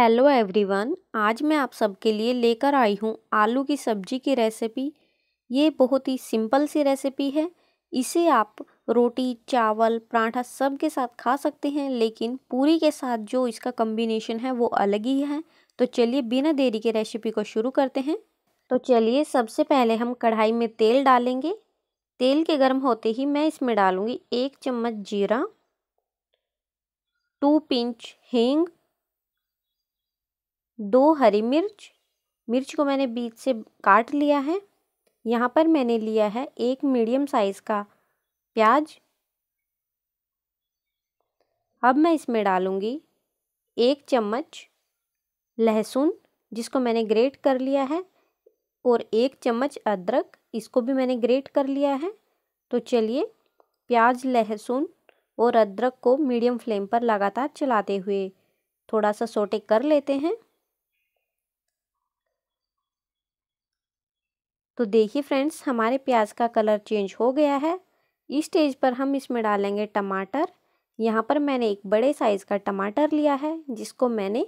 hello everyone आज मैं आप सबके लिए लेकर आई हूँ आलू की सब्जी की रेसिपी ये बहुत ही सिंपल सी रेसिपी है इसे आप रोटी चावल पराठा सब के साथ खा सकते हैं लेकिन पूरी के साथ जो इसका कम्बिनेशन है वो अलग ही है तो चलिए बिना देरी के रेसिपी को शुरू करते हैं तो चलिए सबसे पहले हम कढ़ाई में तेल डालेंगे तेल के गर्म होते ही मैं इसमें डालूँगी एक चम्मच जीरा टू पिंच हींग दो हरी मिर्च मिर्च को मैंने बीच से काट लिया है यहाँ पर मैंने लिया है एक मीडियम साइज़ का प्याज अब मैं इसमें डालूँगी एक चम्मच लहसुन जिसको मैंने ग्रेट कर लिया है और एक चम्मच अदरक इसको भी मैंने ग्रेट कर लिया है तो चलिए प्याज लहसुन और अदरक को मीडियम फ्लेम पर लगातार चलाते हुए थोड़ा सा सोटे कर लेते हैं तो देखिए फ्रेंड्स हमारे प्याज का कलर चेंज हो गया है इस स्टेज पर हम इसमें डालेंगे टमाटर यहाँ पर मैंने एक बड़े साइज़ का टमाटर लिया है जिसको मैंने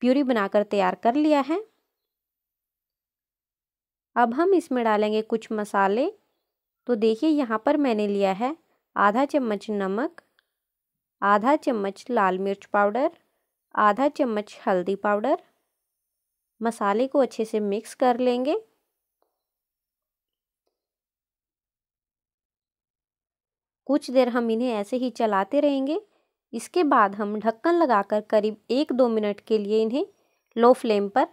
प्यूरी बनाकर तैयार कर लिया है अब हम इसमें डालेंगे कुछ मसाले तो देखिए यहाँ पर मैंने लिया है आधा चम्मच नमक आधा चम्मच लाल मिर्च पाउडर आधा चम्मच हल्दी पाउडर मसाले को अच्छे से मिक्स कर लेंगे कुछ देर हम इन्हें ऐसे ही चलाते रहेंगे इसके बाद हम ढक्कन लगाकर करीब एक दो मिनट के लिए इन्हें लो फ्लेम पर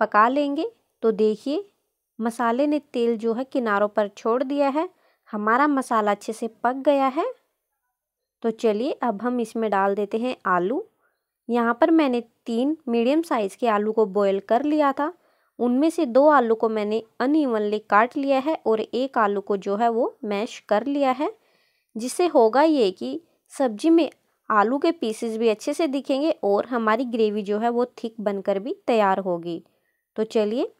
पका लेंगे तो देखिए मसाले ने तेल जो है किनारों पर छोड़ दिया है हमारा मसाला अच्छे से पक गया है तो चलिए अब हम इसमें डाल देते हैं आलू यहाँ पर मैंने तीन मीडियम साइज़ के आलू को बॉयल कर लिया था उनमें से दो आलू को मैंने अनइवनली काट लिया है और एक आलू को जो है वो मैश कर लिया है जिससे होगा ये कि सब्जी में आलू के पीसेस भी अच्छे से दिखेंगे और हमारी ग्रेवी जो है वो थिक बनकर भी तैयार होगी तो चलिए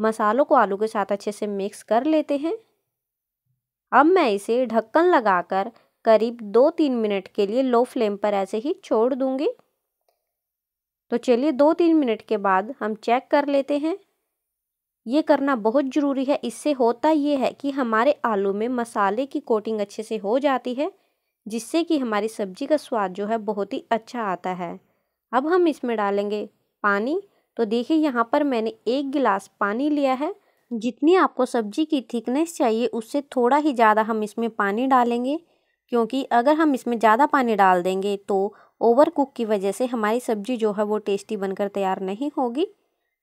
मसालों को आलू के साथ अच्छे से मिक्स कर लेते हैं अब मैं इसे ढक्कन लगाकर करीब दो तीन मिनट के लिए लो फ्लेम पर ऐसे ही छोड़ दूँगी तो चलिए दो तीन मिनट के बाद हम चेक कर लेते हैं ये करना बहुत ज़रूरी है इससे होता ये है कि हमारे आलू में मसाले की कोटिंग अच्छे से हो जाती है जिससे कि हमारी सब्जी का स्वाद जो है बहुत ही अच्छा आता है अब हम इसमें डालेंगे पानी तो देखिए यहाँ पर मैंने एक गिलास पानी लिया है जितनी आपको सब्जी की थिकनेस चाहिए उससे थोड़ा ही ज़्यादा हम इसमें पानी डालेंगे क्योंकि अगर हम इसमें ज़्यादा पानी डाल देंगे तो ओवर कुक की वजह से हमारी सब्ज़ी जो है वो टेस्टी बनकर तैयार नहीं होगी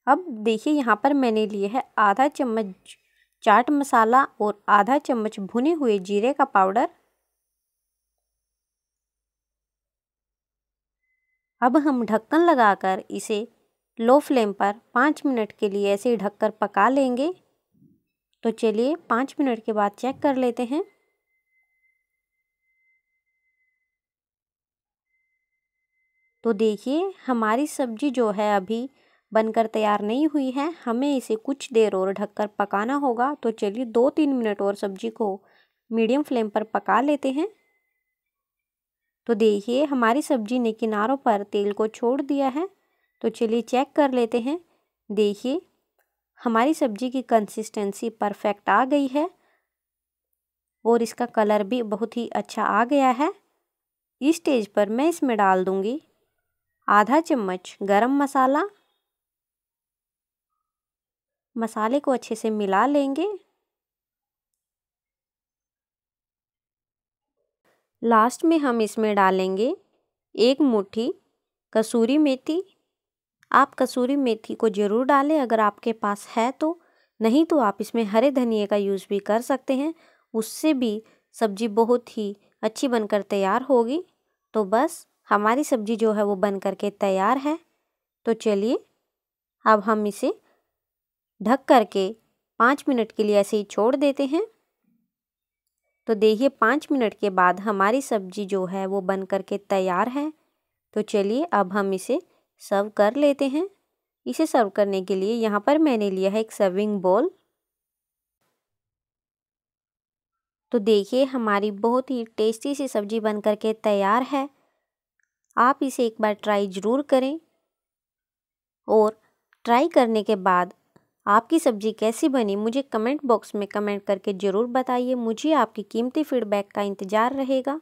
अब देखिए यहाँ पर मैंने लिए है आधा चम्मच चाट मसाला और आधा चम्मच भुने हुए जीरे का पाउडर अब हम ढक्कन लगाकर इसे लो फ्लेम पर पाँच मिनट के लिए ऐसे ही ढककर पका लेंगे तो चलिए पाँच मिनट के बाद चेक कर लेते हैं तो देखिए हमारी सब्जी जो है अभी बनकर तैयार नहीं हुई है हमें इसे कुछ देर और ढककर पकाना होगा तो चलिए दो तीन मिनट और सब्जी को मीडियम फ्लेम पर पका लेते हैं तो देखिए हमारी सब्जी ने किनारों पर तेल को छोड़ दिया है तो चलिए चेक कर लेते हैं देखिए हमारी सब्जी की कंसिस्टेंसी परफेक्ट आ गई है और इसका कलर भी बहुत ही अच्छा आ गया है इस स्टेज पर मैं इसमें डाल दूँगी आधा चम्मच गरम मसाला मसाले को अच्छे से मिला लेंगे लास्ट में हम इसमें डालेंगे एक मुट्ठी कसूरी मेथी आप कसूरी मेथी को ज़रूर डालें अगर आपके पास है तो नहीं तो आप इसमें हरे धनिए का यूज़ भी कर सकते हैं उससे भी सब्ज़ी बहुत ही अच्छी बनकर तैयार होगी तो बस हमारी सब्ज़ी जो है वो बन करके तैयार है तो चलिए अब हम इसे ढक करके पाँच मिनट के लिए ऐसे ही छोड़ देते हैं तो देखिए पाँच मिनट के बाद हमारी सब्ज़ी जो है वो बन करके तैयार है तो चलिए अब हम इसे सर्व कर लेते हैं इसे सर्व करने के लिए यहाँ पर मैंने लिया है एक सर्विंग बोल तो देखिए हमारी बहुत ही टेस्टी सी सब्ज़ी बन करके तैयार है आप इसे एक बार ट्राई ज़रूर करें और ट्राई करने के बाद आपकी सब्ज़ी कैसी बनी मुझे कमेंट बॉक्स में कमेंट करके ज़रूर बताइए मुझे आपकी कीमती फीडबैक का इंतज़ार रहेगा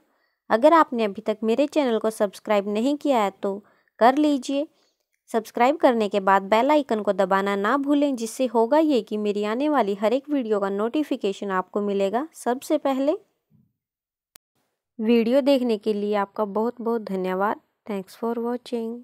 अगर आपने अभी तक मेरे चैनल को सब्सक्राइब नहीं किया है तो कर लीजिए सब्सक्राइब करने के बाद बेल आइकन को दबाना ना भूलें जिससे होगा ये कि मेरी आने वाली हर एक वीडियो का नोटिफिकेशन आपको मिलेगा सबसे पहले वीडियो देखने के लिए आपका बहुत बहुत धन्यवाद थैंक्स फॉर वॉचिंग